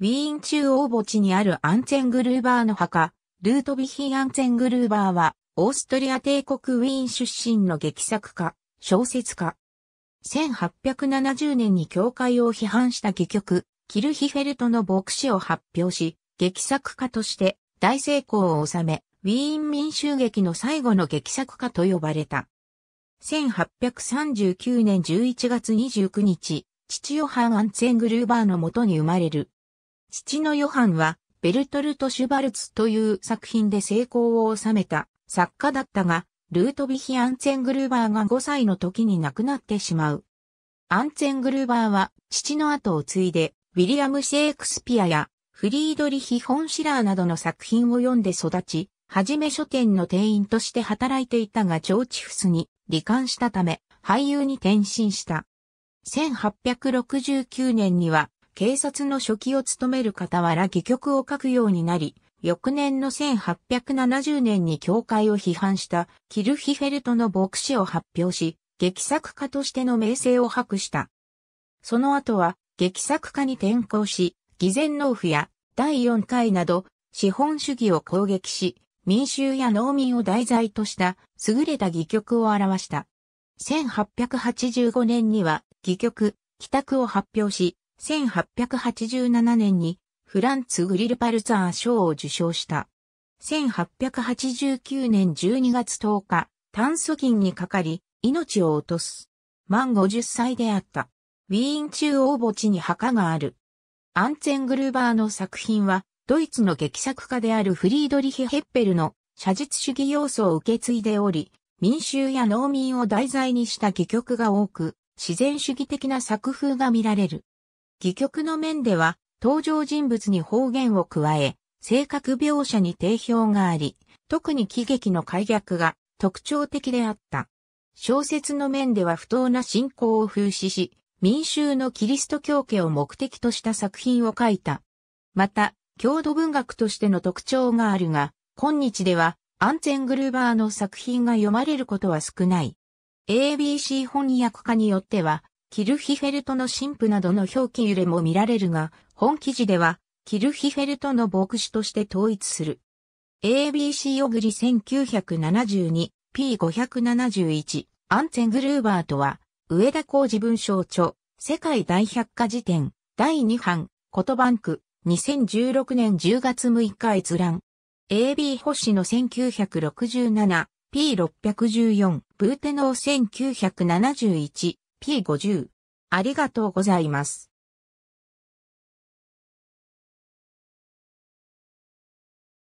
ウィーン中央墓地にあるアンツェングルーバーの墓、ルートビヒ・アンツェングルーバーは、オーストリア帝国ウィーン出身の劇作家、小説家。1870年に教会を批判した戯曲、キルヒフェルトの牧師を発表し、劇作家として大成功を収め、ウィーン民衆劇の最後の劇作家と呼ばれた。1839年11月29日、父ヨハン・アンツェングルーバーのもとに生まれる。父のヨハンは、ベルトルト・シュバルツという作品で成功を収めた作家だったが、ルートヴィヒ・アンツェングルーバーが5歳の時に亡くなってしまう。アンツェングルーバーは父の後を継いで、ウィリアム・シェイクスピアやフリードリヒ・フォンシラーなどの作品を読んで育ち、はじめ書店の店員として働いていたがジョーチフスに罹患したため、俳優に転身した。1869年には警察の初期を務める傍ら戯曲を書くようになり、翌年の1870年に教会を批判したキルヒフェルトの牧師を発表し、劇作家としての名声を博した。その後は劇作家に転向し、偽善納夫や第4回など資本主義を攻撃し、民衆や農民を題材とした優れた戯曲を表した。1885年には戯曲、帰宅を発表し、1887年にフランツ・グリルパルツァー賞を受賞した。1889年12月10日、炭素菌にかかり、命を落とす。満50歳であった。ウィーン中央墓地に墓がある。アンツェングルーバーの作品は、ドイツの劇作家であるフリードリヒ・ヘッペルの写実主義要素を受け継いでおり、民衆や農民を題材にした戯曲が多く、自然主義的な作風が見られる。戯曲の面では、登場人物に方言を加え、性格描写に定評があり、特に喜劇の解約が特徴的であった。小説の面では不当な信仰を風刺し、民衆のキリスト教家を目的とした作品を書いた。また、郷土文学としての特徴があるが、今日ではアンツェングルーバーの作品が読まれることは少ない。ABC 翻訳家によっては、キルヒフェルトの神父などの表記揺れも見られるが、本記事では、キルヒフェルトの牧師として統一する。ABC オグリ 1972P571 アンツェングルーバーとは、上田浩二文章著、世界大百科事典、第2版、ことバンク、2016年10月6日閲覧。AB 星野 1967P614 ブーテノー P50。ありがとうございます。